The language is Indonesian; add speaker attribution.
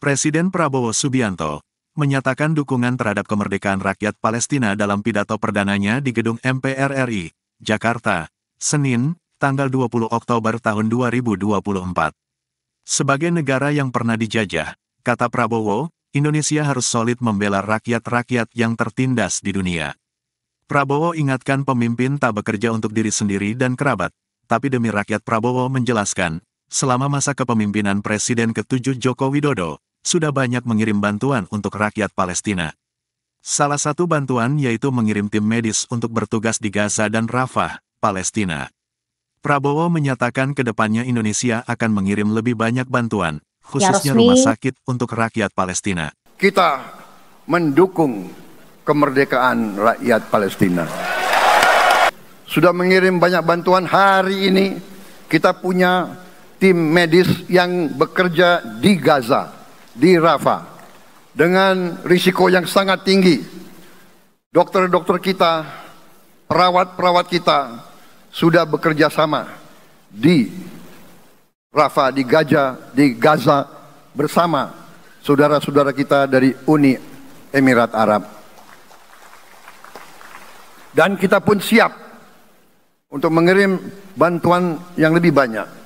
Speaker 1: Presiden Prabowo Subianto menyatakan dukungan terhadap kemerdekaan rakyat Palestina dalam pidato perdananya di Gedung MPR RI, Jakarta, Senin, tanggal 20 Oktober tahun 2024. Sebagai negara yang pernah dijajah, kata Prabowo, Indonesia harus solid membela rakyat-rakyat yang tertindas di dunia. Prabowo ingatkan pemimpin tak bekerja untuk diri sendiri dan kerabat, tapi demi rakyat Prabowo menjelaskan, selama masa kepemimpinan Presiden ke-7 Joko Widodo, sudah banyak mengirim bantuan untuk rakyat Palestina. Salah satu bantuan yaitu mengirim tim medis untuk bertugas di Gaza dan Rafah, Palestina. Prabowo menyatakan ke depannya Indonesia akan mengirim lebih banyak bantuan, khususnya rumah sakit untuk rakyat Palestina.
Speaker 2: Kita mendukung kemerdekaan rakyat Palestina. Sudah mengirim banyak bantuan hari ini, kita punya tim medis yang bekerja di Gaza di Rafa, dengan risiko yang sangat tinggi. Dokter-dokter kita, perawat-perawat kita sudah bekerja sama di Rafa, di Gaza, di Gaza bersama saudara-saudara kita dari Uni Emirat Arab. Dan kita pun siap untuk mengirim bantuan yang lebih banyak.